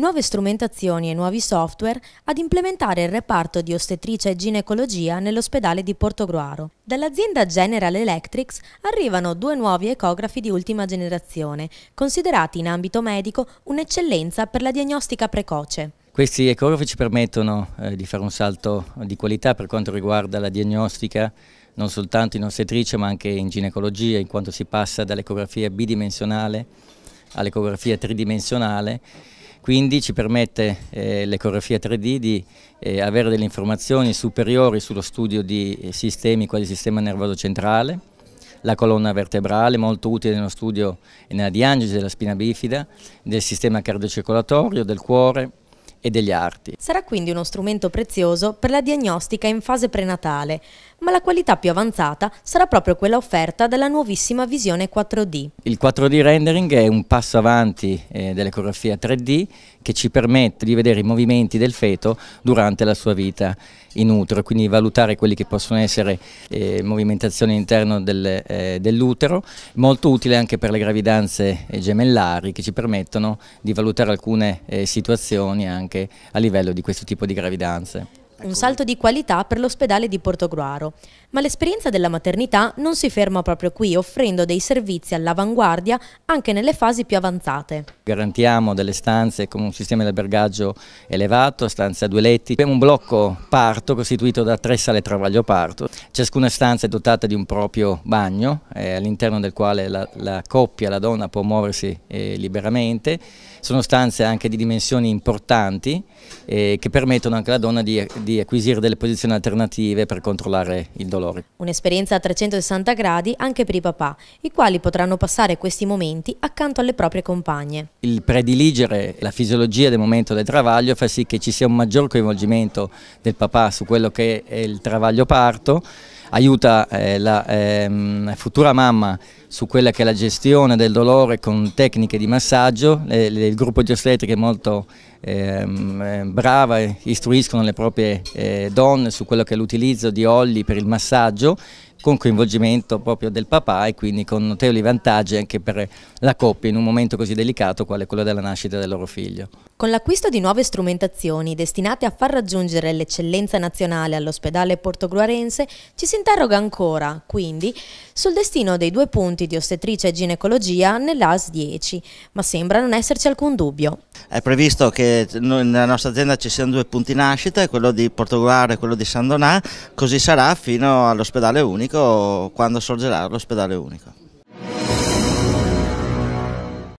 nuove strumentazioni e nuovi software ad implementare il reparto di ostetricia e ginecologia nell'ospedale di Portogruaro. Dall'azienda General Electrics arrivano due nuovi ecografi di ultima generazione, considerati in ambito medico un'eccellenza per la diagnostica precoce. Questi ecografi ci permettono eh, di fare un salto di qualità per quanto riguarda la diagnostica non soltanto in ostetricia ma anche in ginecologia in quanto si passa dall'ecografia bidimensionale all'ecografia tridimensionale quindi ci permette eh, l'ecografia 3D di eh, avere delle informazioni superiori sullo studio di eh, sistemi quali il sistema nervoso centrale, la colonna vertebrale, molto utile nello studio e nella diagnosi della spina bifida, del sistema cardiocircolatorio, del cuore, e degli arti. Sarà quindi uno strumento prezioso per la diagnostica in fase prenatale, ma la qualità più avanzata sarà proprio quella offerta dalla nuovissima visione 4D. Il 4D rendering è un passo avanti eh, dell'ecografia 3D che ci permette di vedere i movimenti del feto durante la sua vita in utero, quindi valutare quelli che possono essere eh, movimentazioni all'interno del, eh, dell'utero, molto utile anche per le gravidanze eh, gemellari che ci permettono di valutare alcune eh, situazioni anche a livello di questo tipo di gravidanze. Ecco un salto di qualità per l'ospedale di Portogruaro. Ma l'esperienza della maternità non si ferma proprio qui, offrendo dei servizi all'avanguardia anche nelle fasi più avanzate. Garantiamo delle stanze con un sistema di albergaggio elevato, stanze a due letti. Abbiamo un blocco parto costituito da tre sale travaglio parto. Ciascuna stanza è dotata di un proprio bagno, eh, all'interno del quale la, la, coppia, la donna, può muoversi eh, liberamente. Sono stanze anche di dimensioni importanti eh, che permettono anche alla donna di, di di acquisire delle posizioni alternative per controllare il dolore. Un'esperienza a 360 gradi anche per i papà, i quali potranno passare questi momenti accanto alle proprie compagne. Il prediligere la fisiologia del momento del travaglio fa sì che ci sia un maggior coinvolgimento del papà su quello che è il travaglio parto, aiuta eh, la ehm, futura mamma su quella che è la gestione del dolore con tecniche di massaggio, eh, il gruppo di ostetriche è molto ehm, eh, brava istruiscono le proprie eh, donne su quello che è l'utilizzo di oli per il massaggio con coinvolgimento proprio del papà e quindi con notevoli vantaggi anche per la coppia in un momento così delicato quale quello della nascita del loro figlio. Con l'acquisto di nuove strumentazioni destinate a far raggiungere l'eccellenza nazionale all'ospedale portogruarense, ci si interroga ancora, quindi, sul destino dei due punti di ostetricia e ginecologia nell'AS 10, ma sembra non esserci alcun dubbio. È previsto che nella nostra azienda ci siano due punti nascita, quello di Portogruaro e quello di San Donà, così sarà fino all'ospedale unico quando sorgerà l'ospedale unico.